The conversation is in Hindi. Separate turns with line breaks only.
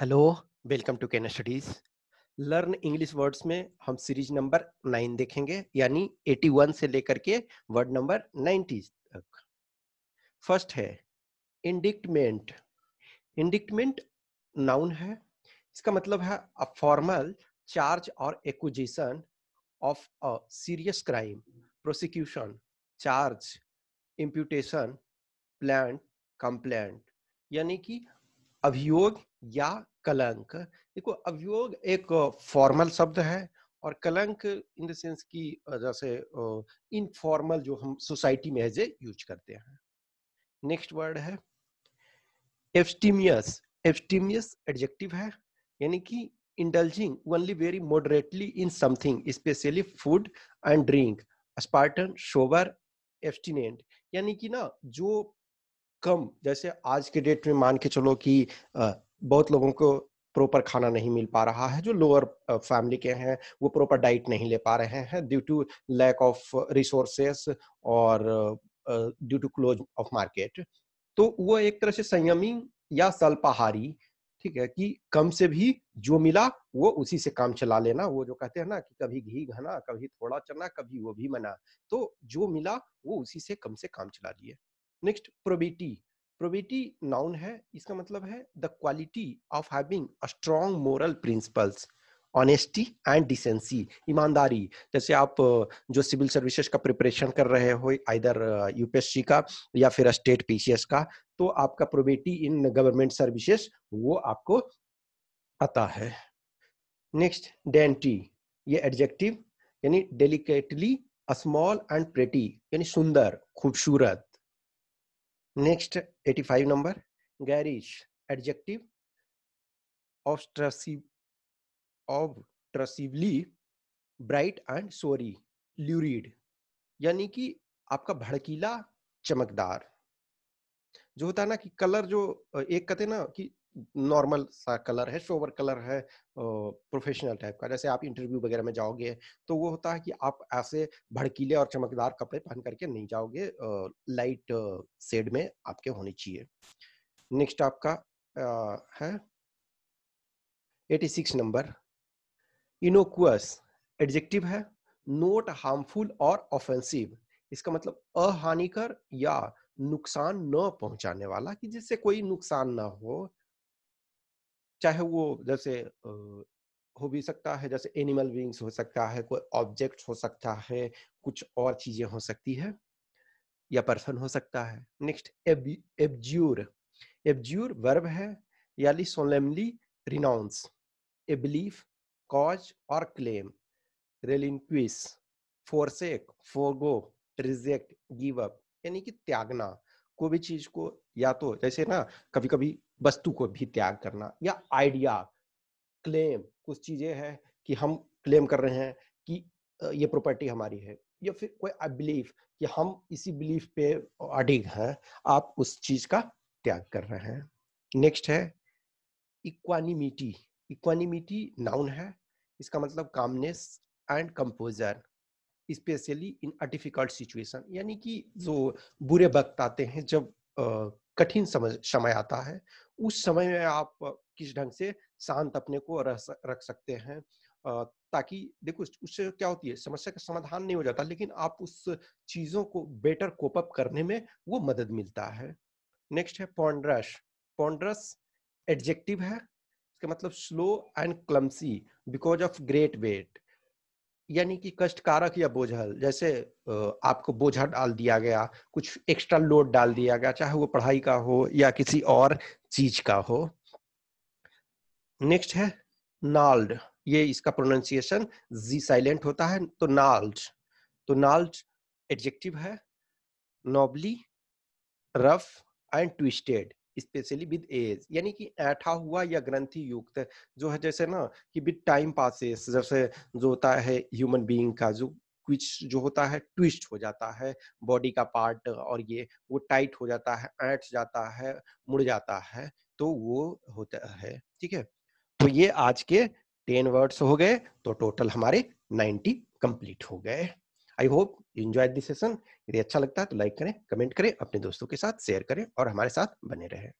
hello welcome to can studies learn English words में हम सीरीज नंबर नाइन देखेंगे यानी 81 से लेकर के वर्ड नंबर 90 तक फर्स्ट है इंडिक्टमेंट इंडिक्टमेंट नाउन है इसका मतलब है अ फॉर्मल चार्ज और acquisition of a serious crime prosecution charge imputation plan complaint यानी कि अभियोग या कलंक देखो अभियोग एक फॉर्मल शब्द है और कलंक इन द सेंस की जैसे इनफॉर्मल जो हम सोसाइटी में एज ए यूज करते हैं नेक्स्ट वर्ड है एब्सटीमियस एब्सटीमियस एडजेक्टिव है यानी कि indulging only very moderately in something especially food and drink spartan sober abstinent यानी कि ना जो कम जैसे आज के डेट में मान के चलो कि बहुत लोगों को प्रॉपर खाना नहीं मिल पा रहा है जो लोअर फैमिली के हैं वो प्रॉपर डाइट नहीं ले पा रहे हैं due to lack of resources और due to close of market तो वो एक तरह से संयमी या सल्पाहारी ठीक है कि कम से भी जो मिला वो उसी से काम चला लेना वो जो कहते हैं ना कि कभी घी घना कभी थोड़ा चना कभी वो भी मना तो जो मिला वो उसी से कम से काम चला लिए नेक्स्ट प्रोबेटी प्रोबेटी नाउन है इसका मतलब है the quality of having a strong moral principles honesty and decency ईमानदारी जैसे आप जो सिविल सर्विसेज का प्रिपरेशन कर रहे हो आइदर यूपीएससी का या फिर स्टेट पीसीएस का तो आपका प्रोबेटी इन गवर्नमेंट सर्विसेज वो आपको आता है नेक्स्ट डेंटी ये एडजेक्टिव यानी डेलिकेटली स्मॉल एंड प्रेटी यानी सुंदर खूबसूरत next 85 number garish adjective obtrusively bright and showy lurid यानी कि आपका भड़कीला चमकदार जो होता है ना कि कलर जो एक कहते ना कि नॉर्मल सा कलर है शोवर कलर है प्रोफेशनल टाइप का जैसे आप इंटरव्यू वगैरह में जाओगे तो वो होता है कि आप ऐसे भड़कीले और चमकदार कपड़े पहन करके नहीं जाओगे लाइट शेड में आपके होने चाहिए नेक्स्ट आपका आ, है सिक्स नंबर इनोकुअस एडजेक्टिव है नोट हार्मफुल और ऑफेंसिव इसका मतलब अहानिकर या नुकसान न पहुंचाने वाला कि जिससे कोई नुकसान ना हो चाहे वो जैसे हो भी सकता है जैसे एनिमल बींग्स हो सकता है कोई ऑब्जेक्ट हो सकता है कुछ और चीजें हो सकती है या पर्सन हो सकता है नेक्स्ट एबज्यूर एबज्यूर वर्ब है यानी solemnly renounce a belief cause और claim relinquish forsake forgo reject give up यानी कि त्यागना कोई भी चीज को या तो जैसे ना कभी कभी वस्तु को भी त्याग करना या आइडिया क्लेम कुछ चीजें हैं कि हम क्लेम कर रहे हैं कि ये प्रॉपर्टी हमारी है या फिर कोई बिलीफ कि हम इसी बिलीफ पे अडिग हैं आप उस चीज का त्याग कर रहे हैं नेक्स्ट है इक्वानिमिटी इक्वानिमिटी नाउन है इसका मतलब calmness and composure especially in a difficult situation यानी कि जो बुरे वक्त आते हैं जब कठिन समय आता है उस समय में आप किस ढंग से शांत अपने को रख सकते हैं ताकि देखो उससे क्या होती है समस्या का समाधान नहीं हो जाता लेकिन आप उस चीजों को बेटर कोप अप करने में वो मदद मिलता है नेक्स्ट है पॉन्ड्रस पॉन्ड्रस एडजेक्टिव है इसका मतलब slow and clumsy because of great weight यानी कि कष्ट कारक या बोझल जैसे आपको बोझा डाल दिया गया कुछ एक्स्ट्रा लोड डाल दिया गया चाहे वो पढ़ाई का हो या किसी और चीज का हो नेक्स्ट है नाल्ड ये इसका प्रोनाउंसिएशन जी साइलेंट होता है तो नाल्ड तो नाल्ड एडजेक्टिव है knobbly rough and twisted especially with age यानी कि ऐठा हुआ या ग्रंथि युक्त जो है जैसे ना कि विद टाइम पासिस जैसे जो होता है ह्यूमन बीइंग का जो कुछ जो होता है ट्विस्ट हो जाता है बॉडी का पार्ट और ये वो टाइट हो जाता है ऐठ जाता है मुड़ जाता है तो वो होता है ठीक है तो ये आज के टेन वर्ड्स हो गए तो टोटल हमारे नाइन्टी कंप्लीट हो गए I hope you enjoy this session यदि अच्छा लगता है तो लाइक करें कमेंट करें अपने दोस्तों के साथ शेयर करें और हमारे साथ बने रहें